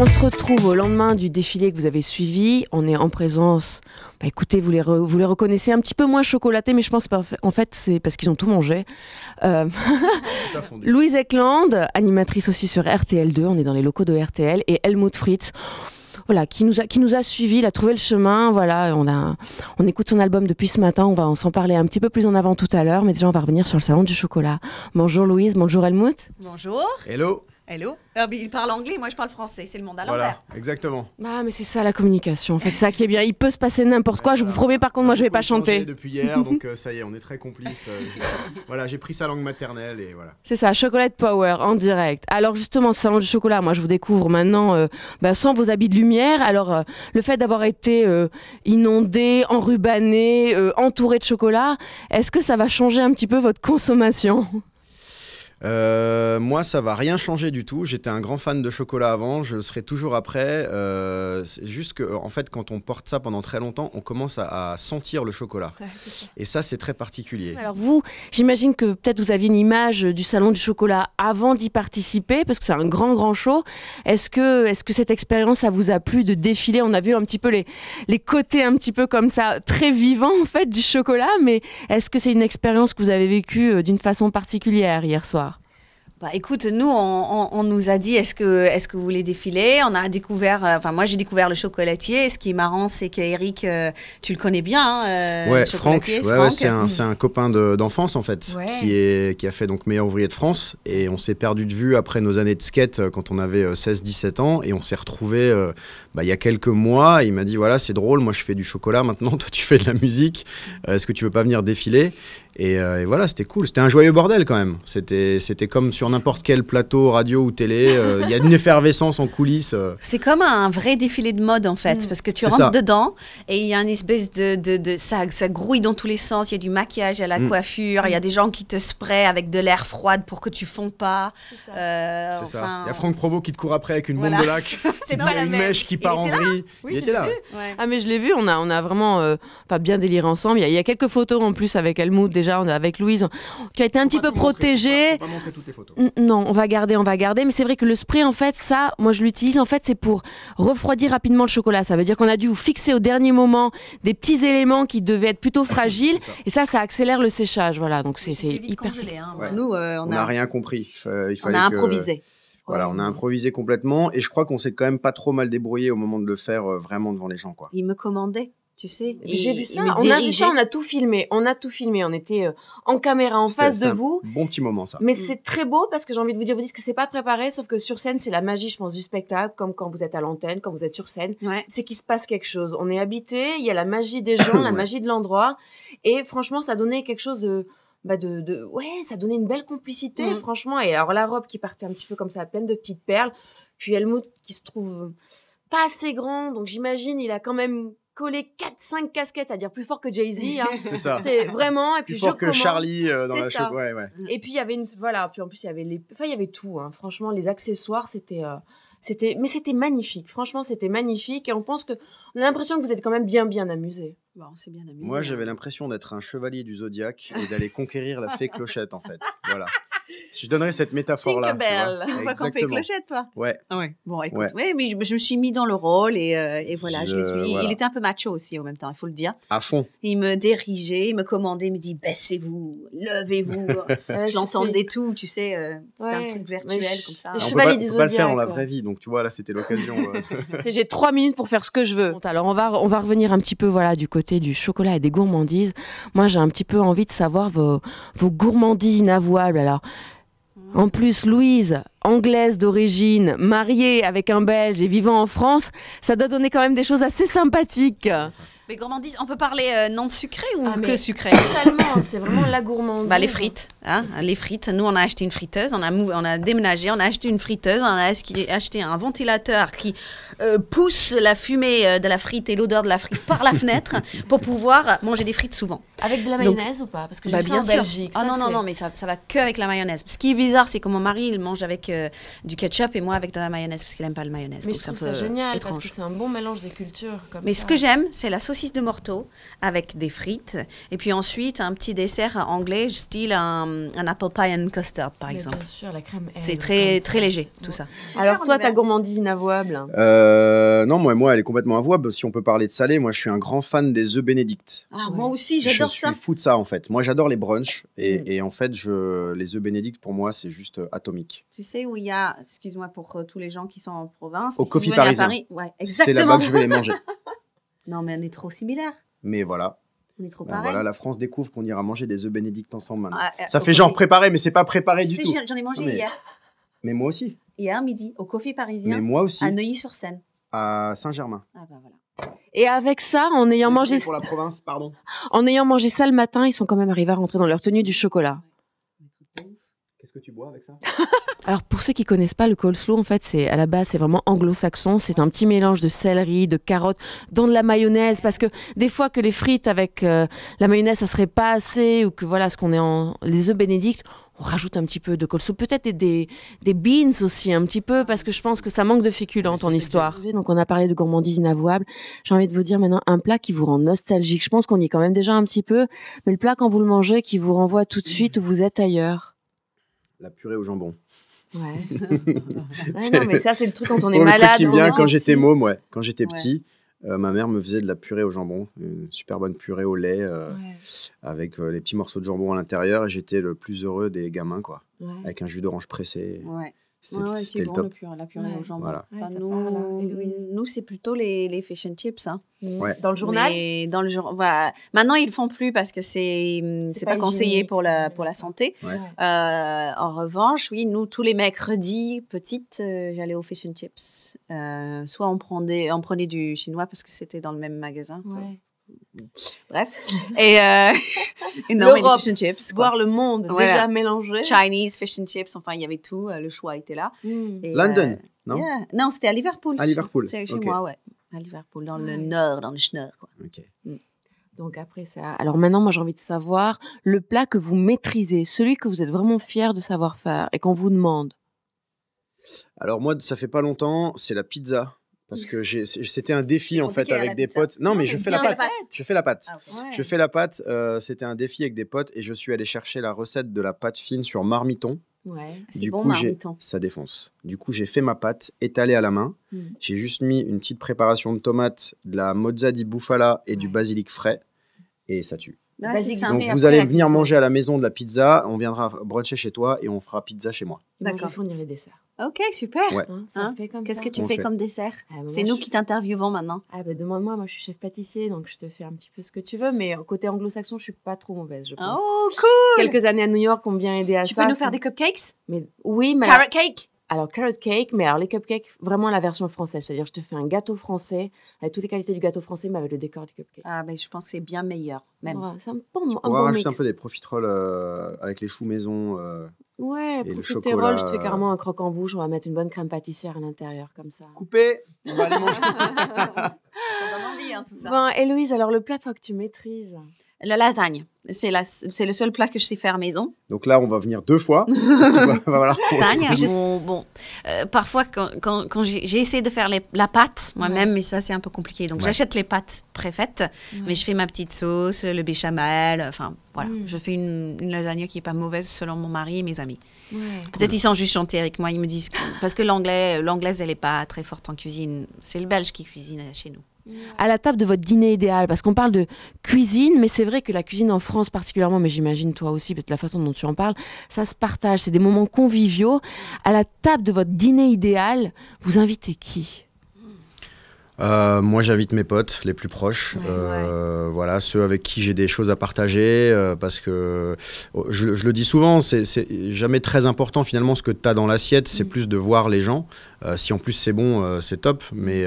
On se retrouve au lendemain du défilé que vous avez suivi. On est en présence. Bah, écoutez, vous les, vous les reconnaissez un petit peu moins chocolatés, mais je pense pas, en fait c'est parce qu'ils ont tout mangé. Euh, Louise Eckland, animatrice aussi sur RTL2. On est dans les locaux de RTL et Helmut Fritz. Voilà, qui nous a qui suivi, il a trouvé le chemin. Voilà, on a on écoute son album depuis ce matin. On va s'en parler un petit peu plus en avant tout à l'heure, mais déjà on va revenir sur le salon du chocolat. Bonjour Louise, bonjour Helmut. Bonjour. Hello. Hello. Ah, il parle anglais, moi je parle français, c'est le monde à l'envers. Voilà, exactement. Ah mais c'est ça la communication, en fait, c'est ça qui est bien. Il peut se passer n'importe quoi, je vous promets par contre, moi je vais pas chanter. Depuis hier, donc euh, ça y est, on est très complices. Euh, voilà, j'ai pris sa langue maternelle et voilà. C'est ça, Chocolate Power en direct. Alors justement, ce salon du chocolat, moi je vous découvre maintenant euh, bah, sans vos habits de lumière. Alors le fait d'avoir été inondé, enrubanné, entouré de chocolat, est-ce que ça va changer un petit peu votre consommation euh, moi, ça va rien changer du tout. J'étais un grand fan de chocolat avant, je serai toujours après. Euh, juste que, en fait, quand on porte ça pendant très longtemps, on commence à, sentir le chocolat. Et ça, c'est très particulier. Alors vous, j'imagine que peut-être vous aviez une image du salon du chocolat avant d'y participer, parce que c'est un grand, grand show. Est-ce que, est -ce que cette expérience, ça vous a plu de défiler On a vu un petit peu les, les côtés un petit peu comme ça, très vivants en fait du chocolat, mais est-ce que c'est une expérience que vous avez vécue euh, d'une façon particulière hier soir bah, écoute, nous, on, nous a dit est-ce que, est que vous voulez défiler On a découvert, euh, enfin, moi j'ai découvert le chocolatier. Ce qui est marrant, c'est qu'Eric, euh, tu le connais bien, hein, euh, le Franck, c'est un, un, copain d'enfance en fait, qui, est, qui a fait donc meilleur ouvrier de France. Et on s'est perdu de vue après nos années de skate quand on avait 16-17 ans. Et on s'est retrouvé bah, il y a quelques mois. Il m'a dit voilà, c'est drôle, moi je fais du chocolat maintenant, toi tu fais de la musique. Est-ce que tu veux pas venir défiler euh, et, voilà, c'était cool. C'était un joyeux bordel quand même. C'était, c'était comme sur n'importe quel plateau, radio ou télé. Euh, il y a une effervescence en coulisses. Euh. C'est comme un vrai défilé de mode en fait, mm. parce que tu rentres dedans et il y a une espèce de, de, ça, ça grouille dans tous les sens. Il y a du maquillage, il y a la mm. coiffure, il y a des gens qui te sprayent avec de l'air froid pour que tu fonds pas. C'est ça. Il y a Franck Provo qui te court après avec une bombe de lac. C'est pas la une mèche qui part en vrille. il était là. Ah mais je l'ai vu. On a, on a vraiment, bien déliré ensemble. Il y, a, y, a quelques photos en plus avec Helmut déjà avec Louise, qui as été un petit peu protégée. Non, on va garder, on va garder. Mais c'est vrai que le spray, en fait, ça, moi je l'utilise, en fait, c'est pour refroidir rapidement le chocolat. Ça veut dire qu'on a dû vous fixer au dernier moment des petits éléments qui devaient être plutôt fragiles. Et ça, ça accélère le séchage. Voilà, donc c'est hyper. Hein, euh, on n'a rien compris. il fallait on a improvisé. Voilà, on a improvisé complètement et je crois qu'on s'est quand même pas trop mal débrouillé au moment de le faire euh, vraiment devant les gens. Quoi. Il me commandait tu sais. J'ai vu ça. On a vu on a tout filmé. On a tout filmé. On était euh, en caméra, en face de vous. bon petit moment, ça. Mais mm. c'est très beau parce que j'ai envie de vous dire, vous dites que c'est pas préparé, sauf que sur scène, c'est la magie, je pense, du spectacle, comme quand vous êtes à l'antenne, quand vous êtes sur scène. Ouais. C'est qu'il se passe quelque chose. On est habité, il y a la magie des gens, la magie de l'endroit. Et franchement, ça donnait quelque chose de, bah de, ouais, ça donnait une belle complicité, mm. franchement. Et alors, la robe qui partait un petit peu comme ça, pleine de petites perles. Puis Helmut qui se trouve pas assez grand, donc j'imagine il a quand même coller 4-5 casquettes, à dire plus fort que Jay-Z. Hein. c'est vraiment. Et puis plus fort que Charlie euh, dans la ça. Mm. Et puis il y avait une. Voilà, puis en plus il y avait les. Enfin, il y avait tout. Hein. Franchement, les accessoires, c'était. Euh, c'était mais c'était magnifique franchement c'était magnifique et on pense que on a l'impression que vous êtes quand même bien bien amusé bah, bien amusé moi hein. j'avais l'impression d'être un chevalier du zodiaque et d'aller conquérir la fée clochette en fait voilà Je donnerais cette métaphore-là. Tu, vois. tu vois qu'on fait clochette, toi. Ouais. ouais. Bon, écoute. Ouais. mais je, me suis mis dans le rôle et, euh, et voilà, je, l'ai Il était un peu macho aussi, en même temps, il faut le dire. À fond. Il me dirigeait, il me commandait, il me dit baissez-vous, levez-vous. Euh, je J'entendais tout, tu sais. Euh, c'était un truc virtuel comme ça. on peux pas le faire en la vraie vie, donc tu vois, là, c'était l'occasion. J'ai trois minutes pour faire ce que je veux. Alors, on va, on va revenir un petit peu voilà, du côté du chocolat et des gourmandises. Moi, j'ai un petit peu envie de savoir vos, vos gourmandises inavouables. Alors, en plus, Louise, anglaise d'origine, mariée avec un Belge et vivant en France, ça doit donner quand même des choses assez sympathiques. Mais gourmandise, on peut parler euh, non de sucré ou ah, que sucré Totalement, c'est vraiment la gourmandise. Bah, les frites, hein, les frites. Nous, on a acheté une friteuse, on a, on a déménagé, on a acheté une friteuse, on a acheté un ventilateur qui euh, pousse la fumée euh, de la frite et l'odeur de la frite par la fenêtre pour pouvoir manger des frites souvent. Avec de la mayonnaise ou pas Parce que j'ai bah, bien en Belgique. Ah non, non, non, mais ça, va que avec la mayonnaise. Ce qui est bizarre, c'est que mon mari, il mange avec du ketchup et moi avec de la mayonnaise parce qu'il n'aime pas le mayonnaise. Mais je trouve ça génial parce que c'est un bon mélange des cultures. mais ce que j'aime, c'est la sauce de morteau avec des frites. Et puis ensuite, un petit dessert anglais, style un, apple pie and custard, par exemple. la C'est très, très léger, tout ça. Alors, toi, ta gourmandise inavouable euh, Non, moi, moi, elle est complètement avouable. Si on peut parler de salé, moi, je suis un grand fan des œufs bénédicts. Ah, moi aussi, j'adore ça. de ça, en fait. Moi, j'adore les brunchs. Et, mm. en fait, je, les œufs bénédicts, pour moi, c'est juste euh, atomique. Tu sais où il y a, excuse-moi pour euh, tous les gens qui sont en province, au parisien. ouais, exactement. C'est là-bas que je vais les manger. Non, mais on est trop similaires. Mais voilà. On est trop ben pareil. Voilà, la France découvre qu'on ira manger des œufs bénédictes ensemble ah, euh, ça fait genre préparé, mais c'est pas préparé du tout. J'en ai mangé hier. Mais moi aussi. Hier midi, au Café Parisien. Mais moi aussi. À Neuilly-sur-Seine. À Saint-Germain. Ah ben voilà. Et avec ça, en ayant mangé pour la province, pardon. En ayant mangé ça le matin, ils sont quand même arrivés à rentrer dans leur tenue du chocolat. Qu'est-ce que tu bois avec ça Alors pour ceux qui connaissent pas le coleslaw, en fait, c'est à la base c'est vraiment anglo-saxon. C'est un petit mélange de céleri, de carottes, dans de la mayonnaise, parce que des fois que les frites avec euh, la mayonnaise ça serait pas assez, ou que voilà ce qu'on est en les œufs bénédicts, on rajoute un petit peu de coleslaw, peut-être des, des, beans aussi un petit peu, parce que je pense que ça manque de féculents en histoire. Donc on a parlé de gourmandise inavouable. J'ai envie de vous dire maintenant un plat qui vous rend nostalgique. Je pense qu'on y est quand même déjà un petit peu, mais le plat quand vous le mangez qui vous renvoie tout de suite où vous êtes ailleurs la purée au jambon. Ouais. non, mais ça, c'est le truc quand on est malade. qui me vient quand j'étais môme, ouais. Quand j'étais petit, euh, ma mère me faisait de la purée au jambon, une super bonne purée au lait, euh, avec euh, les petits morceaux de jambon à l'intérieur. Et j'étais le plus heureux des gamins, quoi. Avec un jus d'orange pressé. Ouais non le la purée aux jambon. Voilà. nous, c'est plutôt les, les fish and chips. Hein. Mm. Dans le journal dans le journal voilà. Maintenant, ils le font plus parce que c'est mm, c'est pas, conseillé pour la, pour la santé. Euh, en revanche, oui, nous, tous les mercredis, petite, euh, j'allais aux fish and chips. Euh, soit on prenait, on prenait du chinois parce que c'était dans le même magasin. Bref. Et, euh, l'Europe, et non, chips. Voir le monde déjà mélangé. Chinese, fish and chips, enfin, il y avait tout. Euh, le choix était là. Hmm. London, euh, non Non, c'était à Liverpool. À Liverpool. C'est chez moi, ouais. À Liverpool, dans le ah nord, dans le schneur, Ok. Hmm. Donc après ça, alors maintenant moi j'ai envie de savoir le plat que vous maîtrisez, celui que vous êtes vraiment fier de savoir faire et qu'on vous demande. Alors moi ça fait pas longtemps, c'est la pizza parce que c'était un défi en fait avec des potes. Non, mais, je fais la pâte. Ah je fais la pâte. Je fais la pâte. c'était un défi avec des potes et je suis allé chercher la recette de la pâte fine sur Marmiton. Ouais, c'est bon Marmiton. Ça défonce. Du coup, j'ai fait ma pâte étalée à la main. Hmm. J'ai juste mis une petite préparation de tomates, de la mozza di bufala et du basilic frais et ça tue. Ah, donc vous allez venir manger à la maison de la pizza, on viendra bruncher chez toi et on fera pizza chez moi. D'accord. fournir les desserts. Ok, super. Hein, hein Qu'est-ce que tu fais comme dessert ah, C'est nous qui t'interviewons maintenant. Ah ben bah, demande-moi, moi je suis chef pâtissier, donc je te fais un petit peu ce que tu veux, mais côté anglo-saxon, je suis pas trop mauvaise, je pense. Oh cool Quelques années à New York, ont bien aidé à ça. Tu peux nous faire des cupcakes Mais oui, mais. Carrot cake alors carrot cake, mais alors les cupcakes, vraiment la version française. C'est-à-dire, je te fais un gâteau français avec toutes les qualités du gâteau français, mais avec le décor du cupcake. Ah, mais je pense c'est bien meilleur, même. Ouais, c'est un bon, tu un peu des profiteroles euh, avec les choux maison. Euh, ouais, profiteroles, je te fais carrément un croque en bouche. On va mettre une bonne crème pâtissière à l'intérieur, comme ça. Coupé On va aller manger. on envie, hein, tout ça. Bon, Louise, alors le plat, que tu maîtrises la lasagne. C'est la, c'est le seul plat que je sais faire maison. Donc là, on va venir deux fois. bon, euh, parfois, quand, j'ai, essayé de faire la pâte moi-même, mais ça, c'est un peu compliqué. Donc j'achète les pâtes préfaites, mais je fais ma petite sauce, le béchamel. Enfin, voilà. Mm. Je fais une, lasagne qui est pas mauvaise selon mon mari et mes amis. Peut-être ils sont juste chantés avec moi. Ils me disent parce que l'anglais, l'anglaise, elle n'est pas très forte en cuisine. C'est le belge qui cuisine chez nous à la table de votre dîner idéal Parce qu'on parle de cuisine, mais c'est vrai que la cuisine en France particulièrement, mais j'imagine toi aussi, peut-être la façon dont tu en parles, ça se partage, c'est des moments conviviaux. À la table de votre dîner idéal, vous invitez qui euh, moi, j'invite mes potes les plus proches, euh, voilà, ceux avec qui j'ai des choses à partager, euh, parce que oh, je, le dis souvent, c'est jamais très important finalement ce que tu as dans l'assiette, c'est mm. plus de voir les gens. si en plus c'est bon, c'est top, mais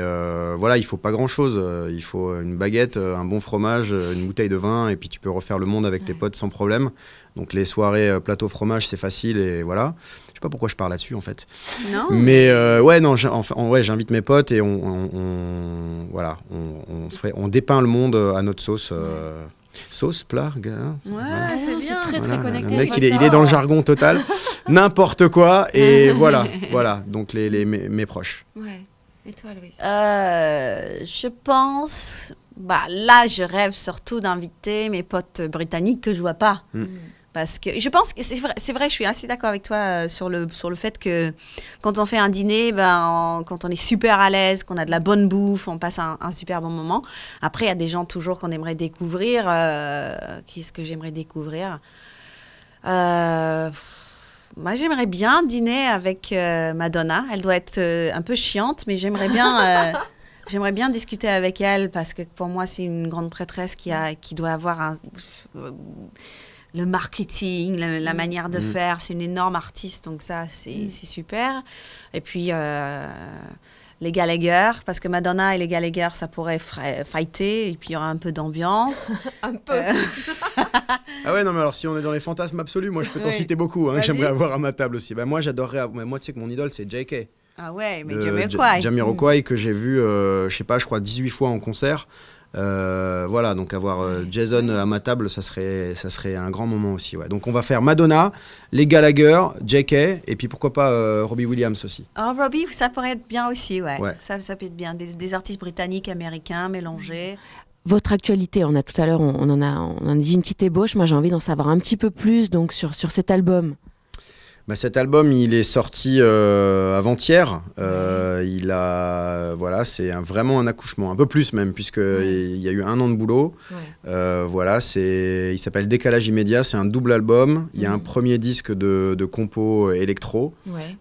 voilà, il faut pas grand chose. Il faut une baguette, un bon fromage, une bouteille de vin, et puis tu peux refaire le monde avec tes potes sans problème. Donc les soirées plateau fromage, c'est facile et voilà sais pas pourquoi je parle là-dessus en fait. Non. Mais euh, ouais, non, enfin, ouais, j'invite mes potes et on, on, on fait, on, dépeint le monde euh, à notre sauce. Euh, sauce, plargue, hein. Ouais, c'est Très, très connecté. Le mec, il est, il est, dans le jargon total. N'importe quoi. Et voilà, voilà. Donc, les, les mes, proches. Ouais. Et toi, Louise Je pense. Bah, là, je rêve surtout d'inviter mes potes britanniques que je vois pas. Hmm. Hmm. Parce que je pense que c'est vrai, je suis assez d'accord avec toi euh, sur le, sur le fait que quand on fait un dîner, ben, quand on est super à l'aise, qu'on a de la bonne bouffe, on passe un, super bon moment. Après, il y a des gens toujours qu'on aimerait découvrir. Euh, qu'est-ce que j'aimerais découvrir euh, moi, j'aimerais bien dîner avec Madonna. Elle doit être un peu chiante, mais j'aimerais bien J'aimerais bien discuter avec elle parce que pour moi, c'est une grande prêtresse qui, a, qui doit avoir un le marketing, la, mm. manière de mm. faire. C'est une énorme artiste, donc ça, c'est mm. super. Et puis, euh, les Gallagher, parce que Madonna et les Gallagher, ça pourrait fighter, et puis il y aura un peu d'ambiance. un peu. Euh, ah ouais, non, mais alors si on est dans les fantasmes absolus, moi je peux t'en citer beaucoup. Hein, J'aimerais avoir à ma table aussi. Ben, moi, j'adorerais. Moi, tu sais que mon idole, c'est JK. Ah ouais, mais Jamiroquai. Jamiroquai, mmh. que j'ai vu, euh, je sais pas, je crois 18 fois en concert. Euh, voilà, donc avoir euh, Jason à ma table, ça serait, ça serait un grand moment aussi. Ouais. Donc on va faire Madonna, les Gallagher, JK, et puis pourquoi pas euh, Robbie Williams aussi. Oh, Robbie, ça pourrait être bien aussi, ouais. Ça, ça peut être bien. Des, artistes britanniques, américains, mélangés. Votre actualité, on a tout à l'heure, on, en a, on dit une petite ébauche. Moi, j'ai envie d'en savoir un petit peu plus donc sur, sur cet album. Bah, cet album, il est sorti euh, avant-hier. Euh, il a, voilà, c'est vraiment un accouchement, un peu plus même, puisque il y a eu un an de boulot. Euh, voilà, c'est, il s'appelle Décalage immédiat. C'est un double album. Il y a un premier disque de, compos compo électro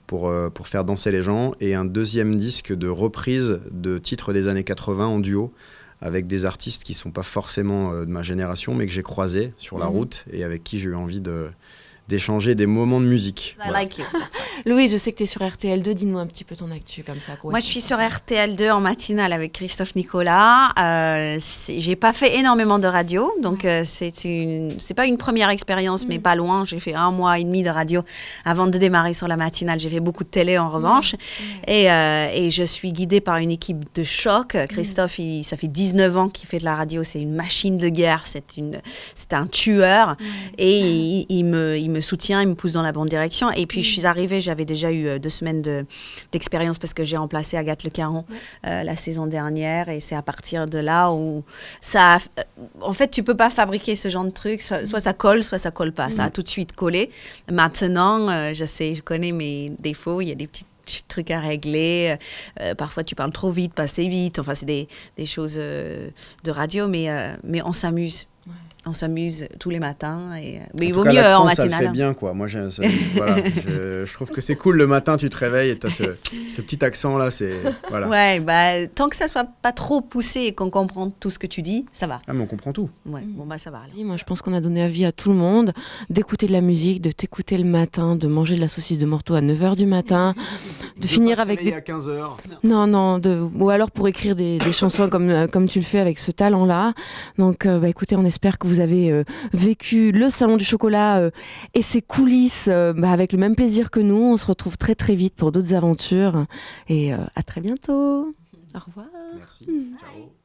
pour pour faire danser les gens et un deuxième disque de reprise de titres des années 80 en duo avec des artistes qui sont pas forcément de ma génération, mais que j'ai croisés sur la mhm. route et avec qui j'ai eu envie de d'échanger des moments de musique. Louise, je sais que tu es sur RTL2, dis-nous un petit peu ton actu comme ça. Moi, je suis sur RTL2 en matinale avec Christophe Nicolas. Euh, j'ai pas fait énormément de radio, donc euh, c'est pas une première expérience, mais mm. pas loin. J'ai fait un mois et demi de radio avant de démarrer sur la matinale. J'ai fait beaucoup de télé en mm. revanche, mm. Euh, et, je suis guidée par une équipe de choc. Christophe, il, ça fait 19 ans qu'il fait de la radio. C'est une machine de guerre. C'est un tueur, et ah. il me me soutient, il me pousse dans la bonne direction. Et puis, je mm. suis arrivée, j'avais déjà eu euh, deux semaines d'expérience parce que j'ai remplacé Agathe Le Caron euh, la saison dernière. Et c'est à partir de là où ça. Euh, en fait, tu peux pas fabriquer ce genre de truc. Soit, ça colle, soit ça colle pas. Ça a mm. tout de suite collé. Maintenant, je sais, je connais mes défauts. Il y a des petits trucs à régler. parfois, tu parles trop vite, pas assez vite. Enfin, c'est des, choses de radio, mais, mais on s'amuse. On s'amuse tous les matins. Et... Euh, mais il vaut mieux en matinale. Ça fait hein. bien, quoi. Moi, je, je, trouve que c'est cool le matin, tu te réveilles et tu as ce, petit accent-là. c'est voilà. Ouais, bah, tant que ça ne soit pas trop poussé et qu'on comprend tout ce que tu dis, ça va. Ah, mais on comprend tout. Ouais, bon, bah, ça va. moi, je pense qu'on a donné avis à tout le monde d'écouter de la musique, de t'écouter le matin, de manger de la saucisse de morteau à 9h du matin de, finir avec à 15 heures. Non non, de... ou alors pour écrire des, chansons comme euh, comme tu le fais avec ce talent là. Donc euh, bah, écoutez, on espère que vous avez euh, vécu le salon du chocolat et ses coulisses bah, avec le même plaisir que nous. On se retrouve très très vite pour d'autres aventures et à très bientôt. Au revoir. Merci. Mm.